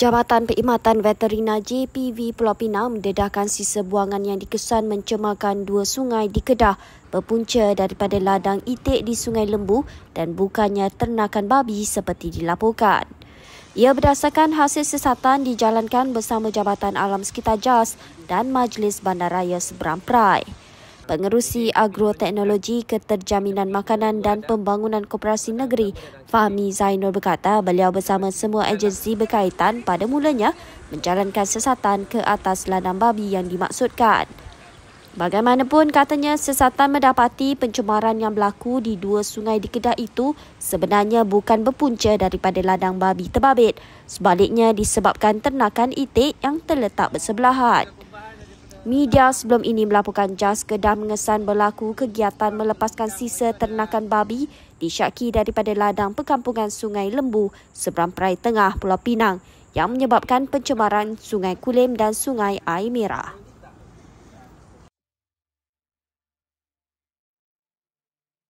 Jabatan Perkhidmatan Veterina JPV Pulau Pinang mendedahkan sisa buangan yang dikesan mencemarkan dua sungai di Kedah berpunca daripada ladang itik di Sungai Lembu dan bukannya ternakan babi seperti dilaporkan. Ia berdasarkan hasil sesatan dijalankan bersama Jabatan Alam Sekitar JAS dan Majlis Bandaraya Seberang Perai. Pengerusi Agroteknologi Keterjaminan Makanan dan Pembangunan Koperasi Negeri, Fahmi Zainur berkata beliau bersama semua agensi berkaitan pada mulanya menjalankan sesatan ke atas ladang babi yang dimaksudkan. Bagaimanapun katanya sesatan mendapati pencemaran yang berlaku di dua sungai di Kedah itu sebenarnya bukan berpunca daripada ladang babi terbabit. Sebaliknya disebabkan ternakan itik yang terletak bersebelahan. Media sebelum ini melaporkan JAS kedah mengesan berlaku kegiatan melepaskan sisa ternakan babi di syaki daripada ladang perkampungan Sungai Lembu seberang perai tengah Pulau Pinang yang menyebabkan pencemaran Sungai Kulim dan Sungai Air Merah.